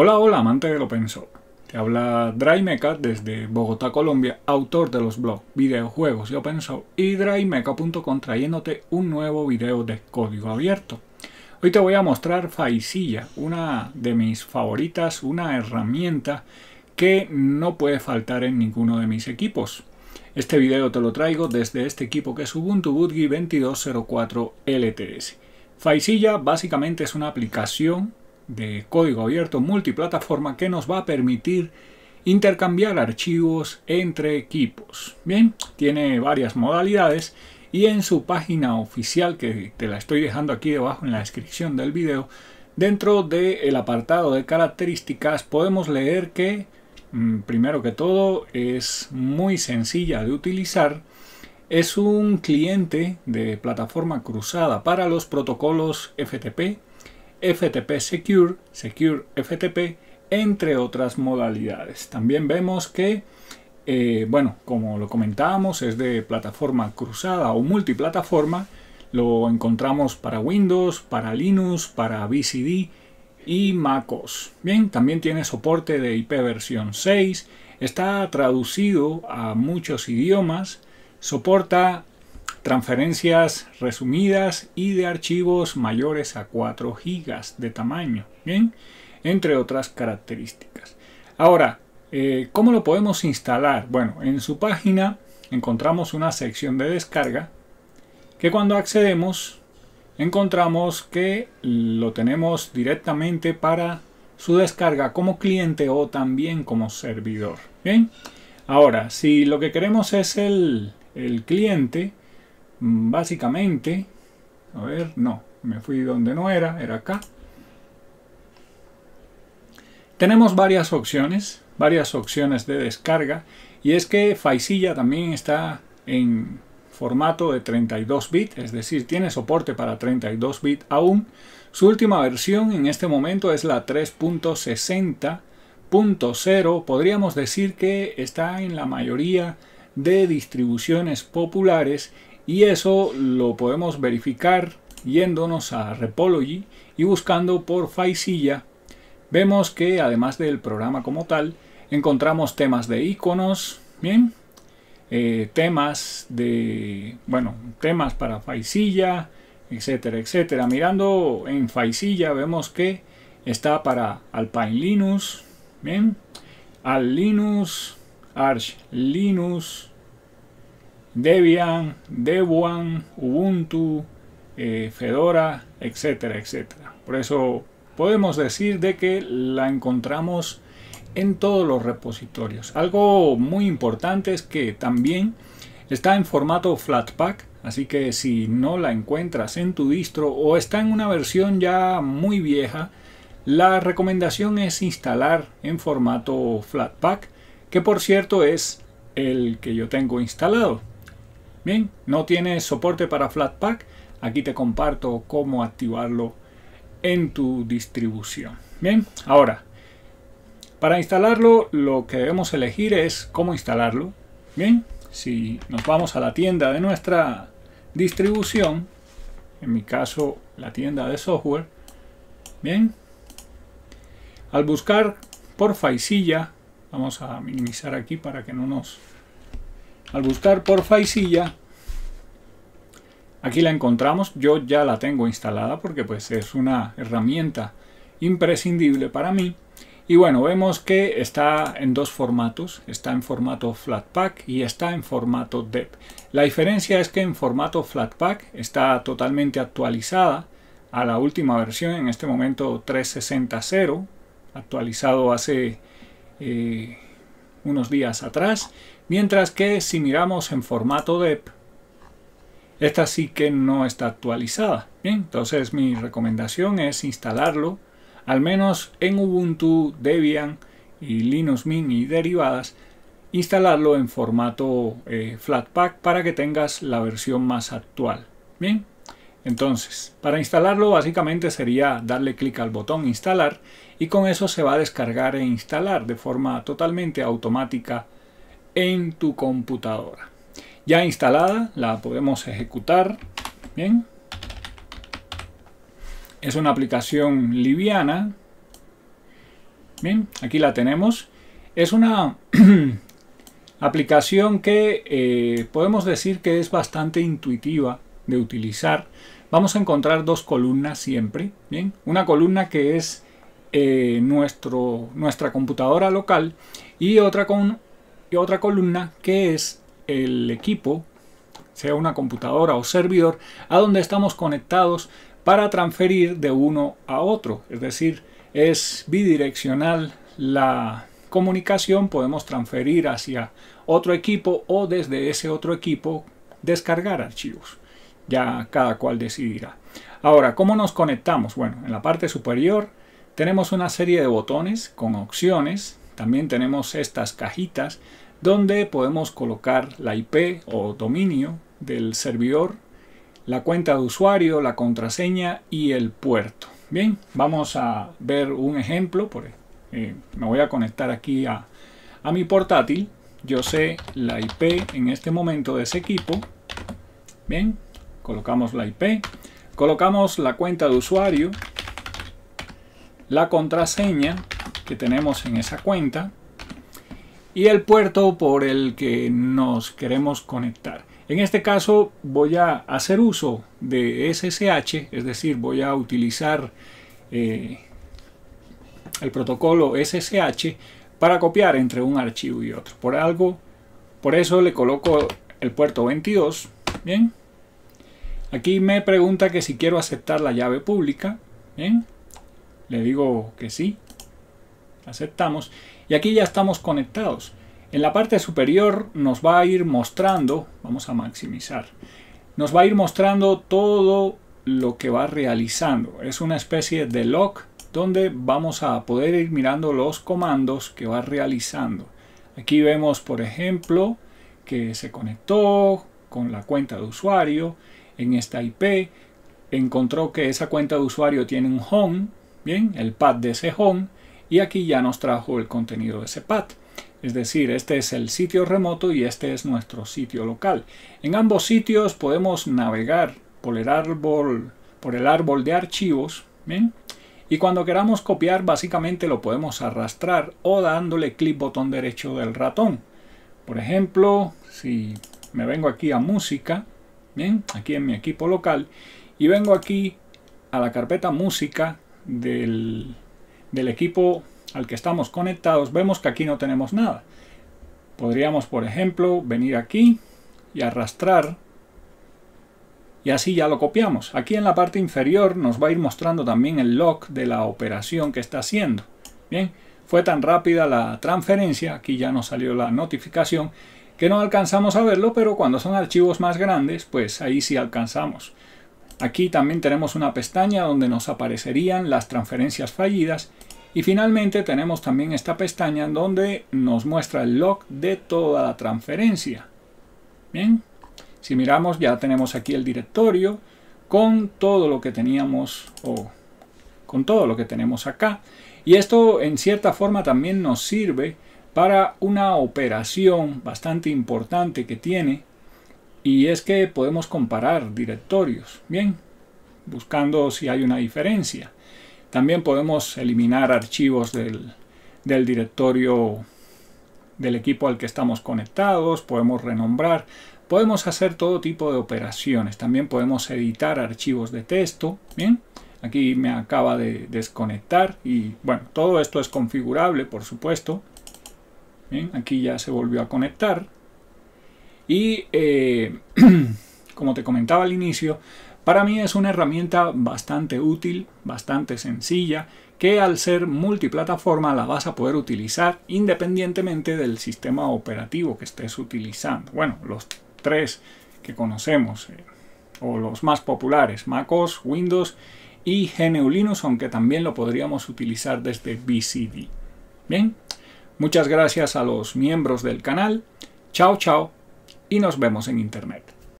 Hola, hola, amante de lo pensó. Te habla Drymeca desde Bogotá, Colombia, autor de los blogs Videojuegos y Open y drymeca.com trayéndote un nuevo video de código abierto. Hoy te voy a mostrar Faisilla, una de mis favoritas, una herramienta que no puede faltar en ninguno de mis equipos. Este video te lo traigo desde este equipo que es Ubuntu Budgie 2204 LTS. Faisilla básicamente es una aplicación de código abierto multiplataforma que nos va a permitir intercambiar archivos entre equipos. Bien, tiene varias modalidades y en su página oficial que te la estoy dejando aquí debajo en la descripción del video, dentro del apartado de características podemos leer que mm, primero que todo es muy sencilla de utilizar. Es un cliente de plataforma cruzada para los protocolos FTP FTP Secure, Secure FTP, entre otras modalidades. También vemos que, eh, bueno, como lo comentábamos, es de plataforma cruzada o multiplataforma. Lo encontramos para Windows, para Linux, para BCD y MacOS. Bien, también tiene soporte de IP versión 6, está traducido a muchos idiomas, soporta transferencias resumidas y de archivos mayores a 4 GB de tamaño, entre otras características. Ahora, eh, ¿cómo lo podemos instalar? Bueno, en su página encontramos una sección de descarga que cuando accedemos encontramos que lo tenemos directamente para su descarga como cliente o también como servidor. Bien, ahora si lo que queremos es el cliente, Mm, básicamente, a ver, no, me fui donde no era, era acá. Tenemos varias opciones, varias opciones de descarga y es que Faisilla también está en formato de 32 bits, es decir, tiene soporte para 32 bits aún. Su última versión en este momento es la 3.60.0, podríamos decir que está en la mayoría de distribuciones populares y eso lo podemos verificar yéndonos a Repology y buscando por Faisilla. Vemos que además del programa como tal, encontramos temas de iconos, bien, eh, temas de, bueno, temas para Faisilla, etcétera, etcétera. Mirando en Faisilla vemos que está para Alpine Linux, bien, Al Linux, Arch Linux, Debian, Debian, Ubuntu, eh, Fedora, etcétera, etcétera. Por eso podemos decir de que la encontramos en todos los repositorios. Algo muy importante es que también está en formato Flatpak, así que si no la encuentras en tu distro o está en una versión ya muy vieja, la recomendación es instalar en formato Flatpak, que por cierto es el que yo tengo instalado. Bien, no tiene soporte para Flatpak. Aquí te comparto cómo activarlo en tu distribución. Bien, ahora, para instalarlo lo que debemos elegir es cómo instalarlo. Bien, si nos vamos a la tienda de nuestra distribución, en mi caso la tienda de software, bien, al buscar por Faisilla, vamos a minimizar aquí para que no nos al buscar por Faisilla, aquí la encontramos. Yo ya la tengo instalada porque pues es una herramienta imprescindible para mí. Y bueno, vemos que está en dos formatos. Está en formato Flatpak y está en formato DEP. La diferencia es que en formato Flatpak está totalmente actualizada a la última versión, en este momento 360.0, actualizado hace eh, unos días atrás. Mientras que si miramos en formato DEP, esta sí que no está actualizada. Bien, entonces mi recomendación es instalarlo, al menos en Ubuntu, Debian y Linux Mint y derivadas, instalarlo en formato eh, Flatpak para que tengas la versión más actual. Bien, entonces, para instalarlo básicamente sería darle clic al botón instalar y con eso se va a descargar e instalar de forma totalmente automática en tu computadora. Ya instalada, la podemos ejecutar. Bien. Es una aplicación liviana. Bien, aquí la tenemos. Es una aplicación que eh, podemos decir que es bastante intuitiva de utilizar. Vamos a encontrar dos columnas siempre. Bien, una columna que es eh, nuestro, nuestra computadora local y otra con y otra columna que es el equipo, sea una computadora o servidor, a donde estamos conectados para transferir de uno a otro. Es decir, es bidireccional la comunicación, podemos transferir hacia otro equipo o desde ese otro equipo descargar archivos. Ya cada cual decidirá. Ahora, ¿cómo nos conectamos? Bueno, en la parte superior tenemos una serie de botones con opciones también tenemos estas cajitas donde podemos colocar la IP o dominio del servidor, la cuenta de usuario, la contraseña y el puerto. Bien, vamos a ver un ejemplo. Por, e-, eh, me voy a conectar aquí a, a mi portátil. Yo sé la IP en este momento de ese equipo. Bien, colocamos la IP. Colocamos la cuenta de usuario, la contraseña que tenemos en esa cuenta y el puerto por el que nos queremos conectar. En este caso voy a hacer uso de SSH, es decir, voy a utilizar eh, el protocolo SSH para copiar entre un archivo y otro. Por algo, por eso le coloco el puerto 22. Bien. Aquí me pregunta que si quiero aceptar la llave pública. Le digo que sí aceptamos y aquí ya estamos conectados. En la parte superior nos va a ir mostrando, vamos a maximizar, nos va a ir mostrando todo lo que va realizando. Es una especie de log donde vamos a poder ir mirando los comandos que va realizando. Aquí vemos, por ejemplo, que se conectó con la cuenta de usuario en esta IP, encontró que esa cuenta de usuario tiene un home, bien, el pad de ese home, y aquí ya nos trajo el contenido de ese pad. Es decir, este es el sitio remoto y este es nuestro sitio local. En ambos sitios podemos navegar por el árbol, por el árbol de archivos. Y cuando queramos copiar, básicamente lo podemos arrastrar o dándole clic botón derecho del ratón. Por ejemplo, si me vengo aquí a música, bien, aquí en mi equipo local, y vengo aquí a la carpeta música del del equipo al que estamos conectados, vemos que aquí no tenemos nada. Podríamos, por ejemplo, venir aquí y arrastrar y así ya lo copiamos. Aquí en la parte inferior nos va a ir mostrando también el log de la operación que está haciendo. Bien, fue tan rápida la transferencia, aquí ya nos salió la notificación, que no alcanzamos a verlo, pero cuando son archivos más grandes, pues ahí sí alcanzamos. Aquí también tenemos una pestaña donde nos aparecerían las transferencias fallidas y finalmente tenemos también esta pestaña donde nos muestra el log de toda la transferencia. Bien, si miramos ya tenemos aquí el directorio con todo lo que teníamos o con todo lo que tenemos acá y esto en cierta forma también nos sirve para una operación bastante importante que tiene y es que podemos comparar directorios, bien, buscando si hay una diferencia. También podemos eliminar archivos del, del directorio del equipo al que estamos conectados, podemos renombrar, podemos hacer todo tipo de operaciones. También podemos editar archivos de texto, bien. Aquí me acaba de desconectar y bueno, todo esto es configurable, por supuesto. Bien, aquí ya se volvió a conectar. Y eh, como te comentaba al inicio, para mí es una herramienta bastante útil, bastante sencilla, que al ser multiplataforma la vas a poder utilizar independientemente del sistema operativo que estés utilizando. Bueno, los tres que conocemos, eh, o los más populares, MacOS, Windows y GNU Linux, aunque también lo podríamos utilizar desde BCD. Bien, muchas gracias a los miembros del canal. Chao, chao y nos vemos en Internet.